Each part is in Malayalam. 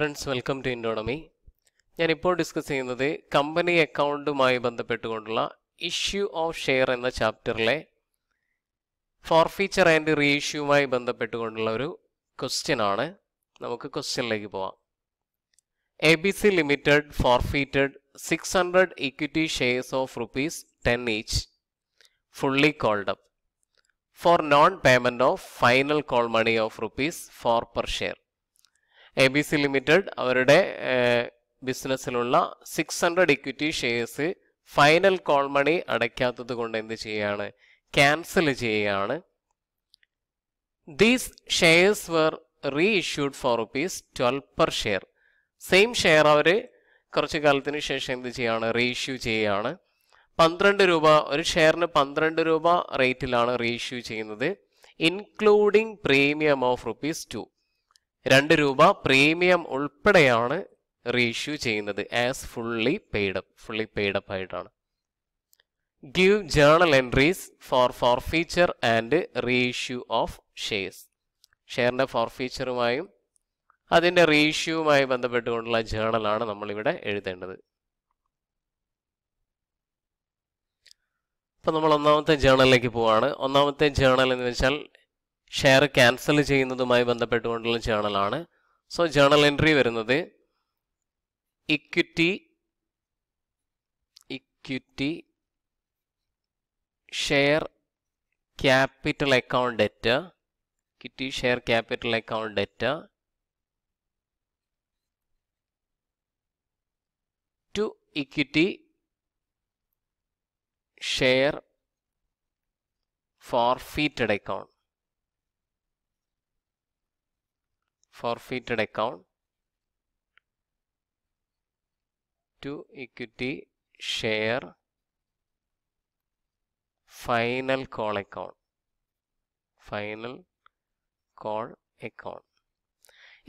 ഫ്രണ്ട്സ് വെൽക്കം ടു ഇൻഡോണമി ഞാനിപ്പോൾ ഡിസ്കസ് ചെയ്യുന്നത് കമ്പനി അക്കൗണ്ടുമായി ബന്ധപ്പെട്ടുകൊണ്ടുള്ള ഇഷ്യൂ ഓഫ് ഷെയർ എന്ന ചാപ്റ്ററിലെ ഫോർഫീച്ചർ ആൻഡ് റീ ഇഷ്യൂമായി ബന്ധപ്പെട്ടുകൊണ്ടുള്ള ഒരു ക്വസ്റ്റ്യൻ ആണ് നമുക്ക് ക്വസ്റ്റ്യനിലേക്ക് പോവാം A B C limited forfeited six hundred equity shares of rupees ten each fully called up for non payment of final call money of rupees four per share A B C limited അവരുടെ ബിസിനസ്സിലുള്ള six hundred equity shares final call money അടയ്ക്കാത്തത് കൊണ്ട് എന്ത് ചെയ്യുകയാണ് ക്യാൻസൽ ചെയ്യുകയാണ് these shares were re issued for rupees twelve per share same share അവർ കുറച്ച് കാലത്തിന് ശേഷം എന്ത് ചെയ്യുകയാണ് റീ ഇഷ്യൂ ചെയ്യുകയാണ് പന്ത്രണ്ട് രൂപ ഒരു ഷെയറിന് പന്ത്രണ്ട് രൂപ റേറ്റിലാണ് റീ ഇഷ്യൂ ചെയ്യുന്നത് including premium of rupees two രണ്ട് രൂപ പ്രീമിയം ഉൾപ്പെടെയാണ് റീഇഷ്യൂ ചെയ്യുന്നത് as fully paid up fully paid up ആയിട്ടാണ് give journal entries for forfeiture and reissue of shares ഷെയറിൻ്റെ ഫീച്ചറുമായും അതിൻ്റെ റീഇഷ്യൂവുമായി ബന്ധപ്പെട്ടുകൊണ്ടുള്ള ജേണലാണ് നമ്മളിവിടെ എഴുതേണ്ടത് അപ്പോൾ നമ്മൾ ഒന്നാമത്തെ ജേണലിലേക്ക് പോവാണ് ഒന്നാമത്തെ ജേണൽ എന്ന് വെച്ചാൽ ഷെയർ ക്യാൻസൽ ചെയ്യുന്നതുമായി ബന്ധപ്പെട്ടുകൊണ്ടുള്ള ജേണലാണ് സോ ജേണൽ എൻട്രി വരുന്നത് equity equity share capital account ഡെറ്റ equity share capital account ഡെറ്റ to equity share forfeited account forfeited account to equity share final call account final call account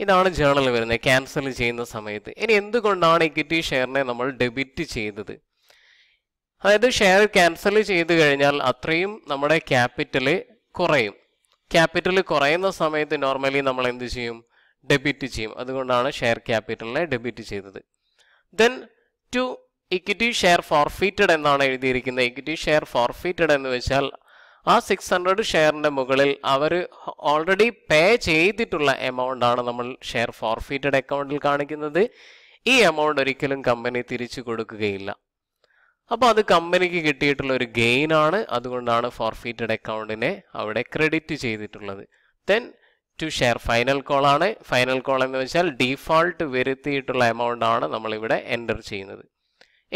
ഇതാണ് ജേണൽ വരുന്നത് ക്യാൻസൽ ചെയ്യുന്ന സമയത്ത് ഇനി എന്തുകൊണ്ടാണ് ഇക്വിറ്റി ഷെയറിനെ നമ്മൾ ഡെബിറ്റ് ചെയ്തത് അതായത് ഷെയർ ക്യാൻസൽ ചെയ്ത് കഴിഞ്ഞാൽ അത്രയും നമ്മുടെ ക്യാപിറ്റൽ കുറയും ക്യാപിറ്റൽ കുറയുന്ന സമയത്ത് നോർമലി നമ്മൾ എന്ത് ചെയ്യും ഡെബിറ്റ് ചെയ്യും അതുകൊണ്ടാണ് ഷെയർ ക്യാപിറ്റലിനെ ഡെബിറ്റ് ചെയ്തത് then to equity share forfeited എന്നാണ് എഴുതിയിരിക്കുന്നത് ഇക്വിറ്റി ഷെയർ ഫോർഫീറ്റഡ് എന്ന് വെച്ചാൽ ആ സിക്സ് ഹൺഡ്രഡ് ഷെയറിൻ്റെ മുകളിൽ അവർ ഓൾറെഡി പേ ചെയ്തിട്ടുള്ള എമൗണ്ട് ആണ് നമ്മൾ ഷെയർ ഫോർഫീറ്റഡ് അക്കൗണ്ടിൽ കാണിക്കുന്നത് ഈ എമൗണ്ട് ഒരിക്കലും കമ്പനി തിരിച്ചു കൊടുക്കുകയില്ല അപ്പോൾ അത് കമ്പനിക്ക് കിട്ടിയിട്ടുള്ള ഒരു ഗെയിൻ ആണ് അതുകൊണ്ടാണ് ഫോർഫീറ്റഡ് അക്കൗണ്ടിനെ അവിടെ ക്രെഡിറ്റ് ചെയ്തിട്ടുള്ളത് then to share final call ആണ് ഫൈനൽ കോൾ എന്ന് വെച്ചാൽ ഡിഫോൾട്ട് വരുത്തിയിട്ടുള്ള എമൗണ്ട് ആണ് നമ്മളിവിടെ എൻ്റർ ചെയ്യുന്നത്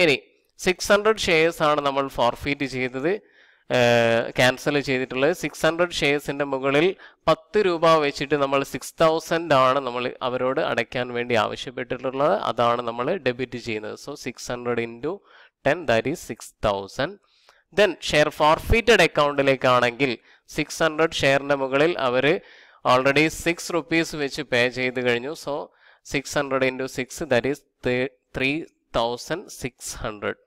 ഇനി സിക്സ് ഹൺഡ്രഡ് ഷെയർസ് ആണ് നമ്മൾ ഫോർഫീറ്റ് ചെയ്തത് ക്യാൻസൽ ചെയ്തിട്ടുള്ളത് സിക്സ് ഹൺഡ്രഡ് ഷെയർസിൻ്റെ മുകളിൽ പത്ത് രൂപ വെച്ചിട്ട് നമ്മൾ സിക്സ് തൗസൻഡ് ആണ് നമ്മൾ അവരോട് അടയ്ക്കാൻ വേണ്ടി ആവശ്യപ്പെട്ടിട്ടുള്ളത് അതാണ് നമ്മൾ ഡെബിറ്റ് ചെയ്യുന്നത് so six hundred into ten that is six thousand then share forfeited അക്കൗണ്ടിലേക്കാണെങ്കിൽ സിക്സ് ഹൺഡ്രഡ് ഷെയറിൻ്റെ മുകളിൽ അവർ ഓൾറെഡി സിക്സ് റുപ്പീസ് വെച്ച് പേ ചെയ്ത് കഴിഞ്ഞു so six hundred into six that is three thousand six hundred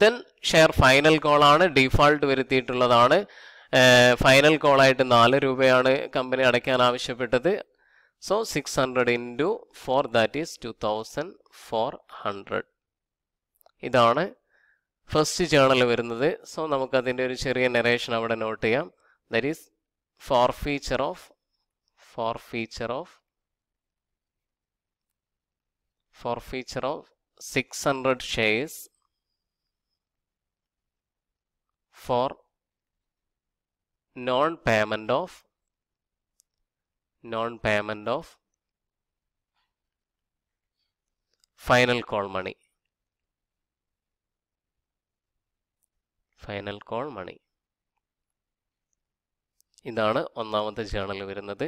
then share final കോളാണ് ഡിഫാൾട്ട് വരുത്തിയിട്ടുള്ളതാണ് ഫൈനൽ കോളായിട്ട് നാല് രൂപയാണ് കമ്പനി അടയ്ക്കാൻ ആവശ്യപ്പെട്ടത് so six hundred into four that is two thousand four hundred ഇതാണ് ഫസ്റ്റ് ജേണൽ വരുന്നത് സോ നമുക്കതിൻ്റെ ഒരു ചെറിയ നെറേഷൻ അവിടെ നോട്ട് ചെയ്യാം that is for feature of for feature of for feature of 600 shares for non payment of non payment of final call money final call money ഇതാണ് ഒന്നാമത്തെ ജേണൽ വരുന്നത്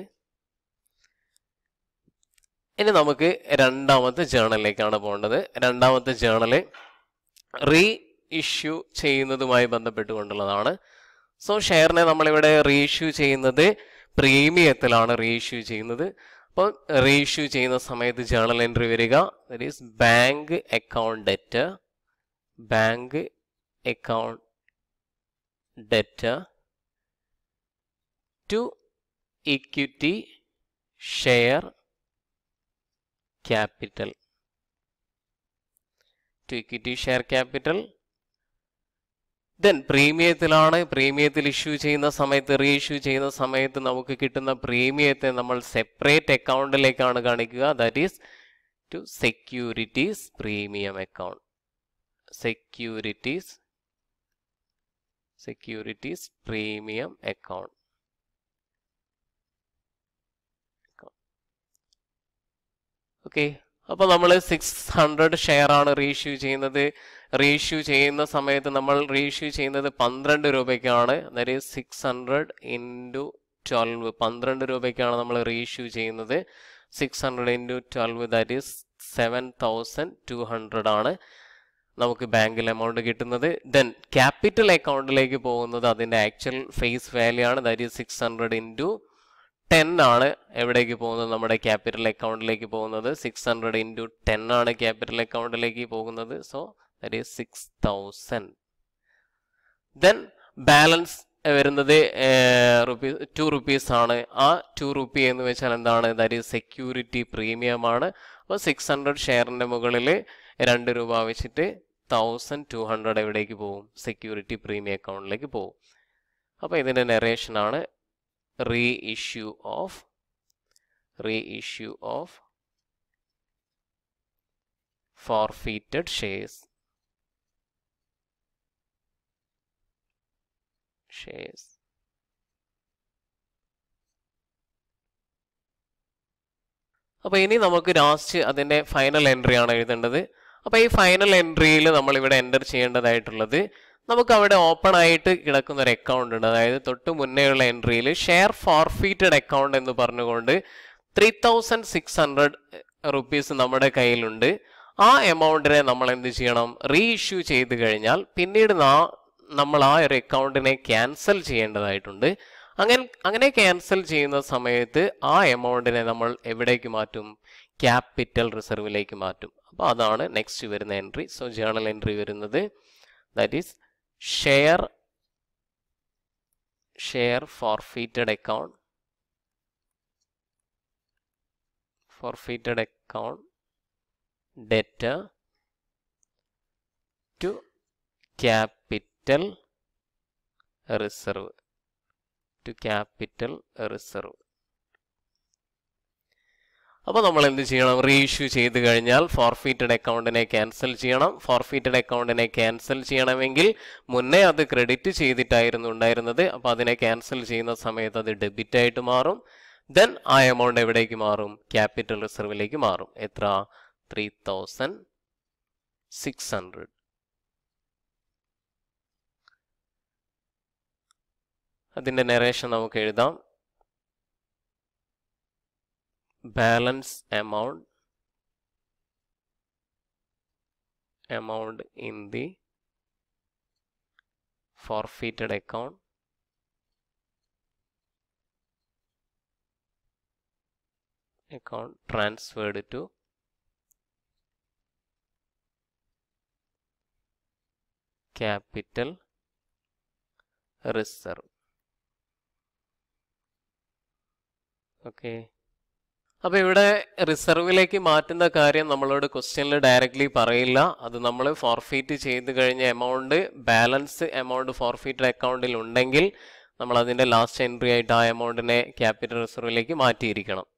ഇനി നമുക്ക് രണ്ടാമത്തെ ജേണലിലേക്കാണ് പോകേണ്ടത് രണ്ടാമത്തെ ജേണല് റീ ഇഷ്യൂ ചെയ്യുന്നതുമായി ബന്ധപ്പെട്ടുകൊണ്ടുള്ളതാണ് സോ ഷെയറിനെ നമ്മളിവിടെ റീഇഷ്യൂ ചെയ്യുന്നത് പ്രീമിയത്തിലാണ് റീഇഷ്യൂ ചെയ്യുന്നത് അപ്പോൾ റീഇഷ്യൂ ചെയ്യുന്ന സമയത്ത് ജേണൽ എൻട്രി വരിക that is bank account debt bank account debt to equity share capital to equity share capital then പ്രീമിയത്തിലാണ് പ്രീമിയത്തിൽ ഇഷ്യൂ ചെയ്യുന്ന സമയത്ത് റീഇഷ്യൂ ചെയ്യുന്ന സമയത്ത് നമുക്ക് കിട്ടുന്ന പ്രീമിയത്തെ നമ്മൾ സെപ്പറേറ്റ് അക്കൗണ്ടിലേക്കാണ് കാണിക്കുക that is to securities premium account securities securities premium account okay അപ്പോൾ നമ്മൾ സിക്സ് ഹൺഡ്രഡ് ഷെയർ ആണ് റീഇഷ്യൂ ചെയ്യുന്നത് റീഇഷ്യൂ ചെയ്യുന്ന സമയത്ത് നമ്മൾ റീഇഷ്യൂ ചെയ്യുന്നത് പന്ത്രണ്ട് രൂപയ്ക്കാണ് അതായത് സിക്സ് ഹൺഡ്രഡ് ഇൻറ്റു ട്വൽവ് പന്ത്രണ്ട് രൂപയ്ക്കാണ് നമ്മൾ റീഇഷ്യൂ ചെയ്യുന്നത് six hundred into twelve that is seven thousand two hundred ആണ് നമുക്ക് ബാങ്കിൽ എമൗണ്ട് കിട്ടുന്നത് ദെൻ ക്യാപിറ്റൽ അക്കൗണ്ടിലേക്ക് പോകുന്നത് അതിൻ്റെ ആക്ച്വൽ ഫേസ് വാല്യൂ ആണ് that is six hundred into ten ആണ് എവിടേക്ക് പോകുന്നത് നമ്മുടെ ക്യാപിറ്റൽ അക്കൗണ്ടിലേക്ക് പോകുന്നത് സിക്സ് ഹൺഡ്രഡ് ഇൻറ്റു ടെൻ ആണ് ക്യാപിറ്റൽ അക്കൗണ്ടിലേക്ക് പോകുന്നത് so that is six thousand then balance വരുന്നത് റുപ്പീസ് ടു റുപ്പീസ് ആണ് ആ ടു റുപ്പി എന്ന് വെച്ചാൽ എന്താണ് ദാറ്റ് ഈസ് സെക്യൂരിറ്റി പ്രീമിയം ആണ് അപ്പോൾ സിക്സ് ഹൺഡ്രഡ് ഷെയറിൻ്റെ മുകളിൽ രണ്ട് രൂപ വെച്ചിട്ട് തൗസൻഡ് ടു ഹൺഡ്രഡ് എവിടേക്ക് പോകും സെക്യൂരിറ്റി പ്രീമിയം അക്കൗണ്ടിലേക്ക് പോകും അപ്പോൾ ഇതിൻ്റെ നെറേഷനാണ് reissue of reissue of forfeited shares shares അപ്പോൾ ഇനി നമുക്ക് ലാസ്റ്റ് അതിൻ്റെ ഫൈനൽ എൻട്രി ആണ് എഴുതേണ്ടത് അപ്പോൾ ഈ ഫൈനൽ എൻട്രിയിൽ നമ്മൾ ഇവിടെ എൻ്റർ ചെയ്യേണ്ടതായിട്ടുള്ളത് നമുക്ക് അവിടെ ഓപ്പൺ ആയിട്ട് കിടക്കുന്ന ഒരു അക്കൗണ്ട് ഉണ്ട് അതായത് തൊട്ട് ഉള്ള എൻട്രിയിൽ ഷെയർ ഫോർഫീറ്റഡ് അക്കൗണ്ട് എന്ന് പറഞ്ഞുകൊണ്ട് three thousand six hundred rupees നമ്മുടെ കയ്യിലുണ്ട് ആ എമൗണ്ടിനെ നമ്മൾ എന്ത് ചെയ്യണം റീ ഇഷ്യൂ ചെയ്ത് കഴിഞ്ഞാൽ പിന്നീട് നമ്മൾ ആ ഒരു അക്കൗണ്ടിനെ ക്യാൻസൽ ചെയ്യേണ്ടതായിട്ടുണ്ട് അങ്ങനെ അങ്ങനെ ക്യാൻസൽ ചെയ്യുന്ന സമയത്ത് ആ എമൗണ്ടിനെ നമ്മൾ എവിടേക്ക് മാറ്റും ക്യാപിറ്റൽ റിസർവിലേക്ക് മാറ്റും അപ്പോൾ അതാണ് നെക്സ്റ്റ് വരുന്ന എൻട്രി സോ ജേണൽ എൻട്രി വരുന്നത് that is share share forfeited account forfeited account debtor to capital reserve to capital reserve അപ്പോൾ നമ്മൾ എന്ത് ചെയ്യണം റീഇഷ്യൂ ചെയ്ത് കഴിഞ്ഞാൽ ഫോർഫീറ്റഡ് അക്കൗണ്ടിനെ ക്യാൻസൽ ചെയ്യണം ഫോർഫീറ്റഡ് അക്കൗണ്ടിനെ ക്യാൻസൽ ചെയ്യണമെങ്കിൽ മുന്നേ അത് ക്രെഡിറ്റ് ചെയ്തിട്ടായിരുന്നു ഉണ്ടായിരുന്നത് അപ്പോൾ അതിനെ ക്യാൻസൽ ചെയ്യുന്ന സമയത്ത് അത് ഡെബിറ്റ് ആയിട്ട് മാറും ദെൻ ആ എമൗണ്ട് എവിടേക്ക് മാറും ക്യാപിറ്റൽ റിസർവിലേക്ക് മാറും എത്ര ത്രീ തൗസൻഡ് സിക്സ് അതിൻ്റെ നറേഷൻ നമുക്ക് എഴുതാം balance amount amount in the forfeited account account transferred to capital reserve okay അപ്പോൾ ഇവിടെ റിസർവിലേക്ക് മാറ്റുന്ന കാര്യം നമ്മളോട് ക്വസ്റ്റ്യനിൽ ഡയറക്റ്റ്ലി പറയില്ല അത് നമ്മൾ ഫോർഫീറ്റ് ചെയ്ത് കഴിഞ്ഞ എമൗണ്ട് ബാലൻസ് എമൗണ്ട് ഫോർഫീറ്റഡ് അക്കൗണ്ടിൽ ഉണ്ടെങ്കിൽ നമ്മൾ അതിന്റെ ലാസ്റ്റ് എൻട്രി ആയിട്ട് ആ എമൗണ്ടിനെ ക്യാപിറ്റൽ റിസർവിലേക്ക് മാറ്റിയിരിക്കണം